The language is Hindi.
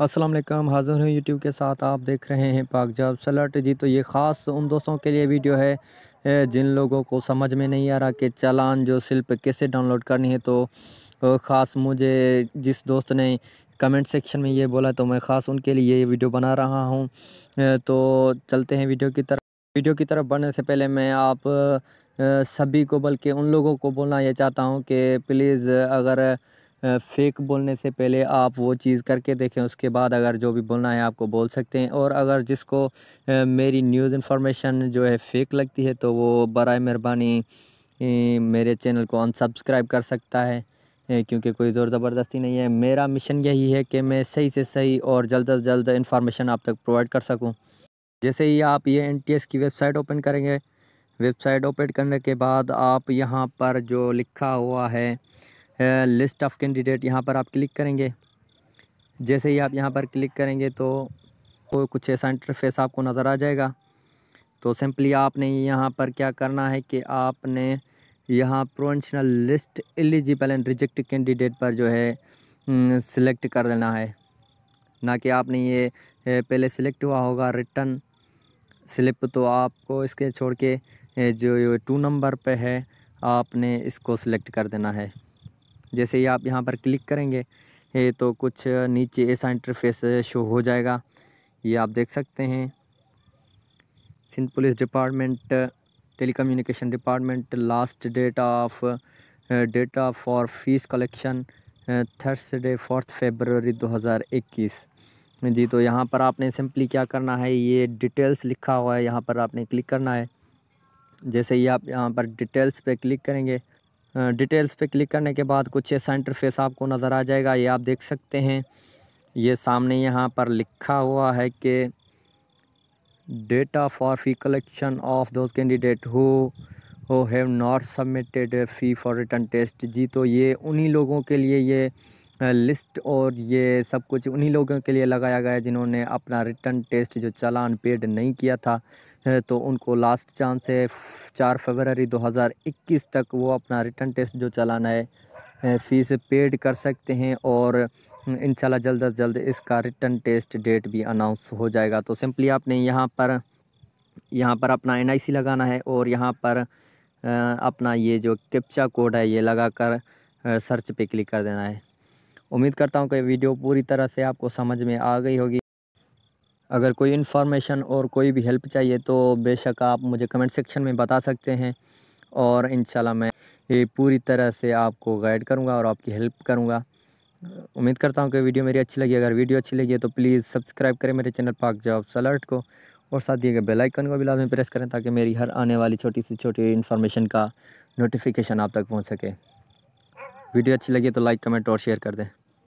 असलम हाजिर हूँ यूट्यूब के साथ आप देख रहे हैं पाक जॉब सलट जी तो ये ख़ास उन दोस्तों के लिए वीडियो है जिन लोगों को समझ में नहीं आ रहा कि चालान जो सिल्प कैसे डाउनलोड करनी है तो ख़ास मुझे जिस दोस्त ने कमेंट सेक्शन में ये बोला तो मैं ख़ास उनके लिए ये वीडियो बना रहा हूँ तो चलते हैं वीडियो की तरफ वीडियो की तरफ बढ़ने से पहले मैं आप सभी को बल्कि उन लोगों को बोलना ये चाहता हूँ कि प्लीज़ अगर फेक बोलने से पहले आप वो चीज़ करके देखें उसके बाद अगर जो भी बोलना है आपको बोल सकते हैं और अगर जिसको मेरी न्यूज़ इन्फॉर्मेशन जो है फेक लगती है तो वो बर मेहरबानी मेरे चैनल को अनसब्सक्राइब कर सकता है क्योंकि कोई ज़ोर ज़बरदस्ती नहीं है मेरा मिशन यही है कि मैं सही से सही और जल्द अज जल्द इन्फॉर्मेशन आप तक प्रोवाइड कर सकूं जैसे ही आप ये एन की वेबसाइट ओपन करेंगे वेबसाइट ओपन करने के बाद आप यहाँ पर जो लिखा हुआ है लिस्ट ऑफ कैंडिडेट यहाँ पर आप क्लिक करेंगे जैसे ही आप यहाँ पर क्लिक करेंगे तो कुछ ऐसा इंटरफेस आपको नज़र आ जाएगा तो सिंपली आपने यहाँ पर क्या करना है कि आपने यहाँ provisional list eligible and reject candidate पर जो है सिलेक्ट कर देना है ना कि आपने ये पहले सिलेक्ट हुआ होगा रिटर्न स्लिप तो आपको इसके छोड़ के जो टू नंबर पे है आपने इसको सिलेक्ट कर देना है जैसे ही आप यहाँ पर क्लिक करेंगे ये तो कुछ नीचे ऐसा इंटरफेस शो हो जाएगा ये आप देख सकते हैं Sindh police department telecommunication department last date of data for fees collection Thursday fourth February 2021 जी तो यहाँ पर आपने सिंपली क्या करना है ये डिटेल्स लिखा हुआ है यहाँ पर आपने क्लिक करना है जैसे ही आप यहाँ पर डिटेल्स पे क्लिक करेंगे डिटेल्स पे क्लिक करने के बाद कुछ ऐसा सेंटर फेस आपको नज़र आ जाएगा ये आप देख सकते हैं ये सामने यहाँ पर लिखा हुआ है कि data for fee collection of those candidate who who have not submitted fee for written test जी तो ये उन्हीं लोगों के लिए ये लिस्ट और ये सब कुछ उन्हीं लोगों के लिए लगाया गया जिन्होंने अपना रिटर्न टेस्ट जो चालान पेड नहीं किया था तो उनको लास्ट चांस है चार फरवरी 2021 तक वो अपना रिटर्न टेस्ट जो चलाना है फ़ीस पेड कर सकते हैं और हम्म, इन जल्द अज जल्द इसका रिटर्न टेस्ट डेट भी अनाउंस हो जाएगा तो सिंपली आपने यहाँ पर यहाँ पर अपना एन लगाना है और यहाँ पर अपना ये जो कैप्चा कोड है ये लगा कर सर्च पे क्लिक कर देना है उम्मीद करता हूँ कि वीडियो पूरी तरह से आपको समझ में आ गई होगी अगर कोई इन्फॉर्मेशन और कोई भी हेल्प चाहिए तो बेशक आप मुझे कमेंट सेक्शन में बता सकते हैं और इन मैं ये पूरी तरह से आपको गाइड करूँगा और आपकी हेल्प करूँगा उम्मीद करता हूँ कि वीडियो मेरी अच्छी लगी अगर वीडियो अच्छी लगी है तो प्लीज़ सब्सक्राइब करें मेरे चैनल पाक जॉब अलर्ट को और साथ दिए गए बेलाइकन को भी लाजमी प्रेस करें ताकि मेरी हर आने वाली छोटी सी छोटी इन्फॉर्मेशन का नोटिफिकेशन आप तक पहुँच सके वीडियो अच्छी लगी तो लाइक कमेंट और शेयर कर दें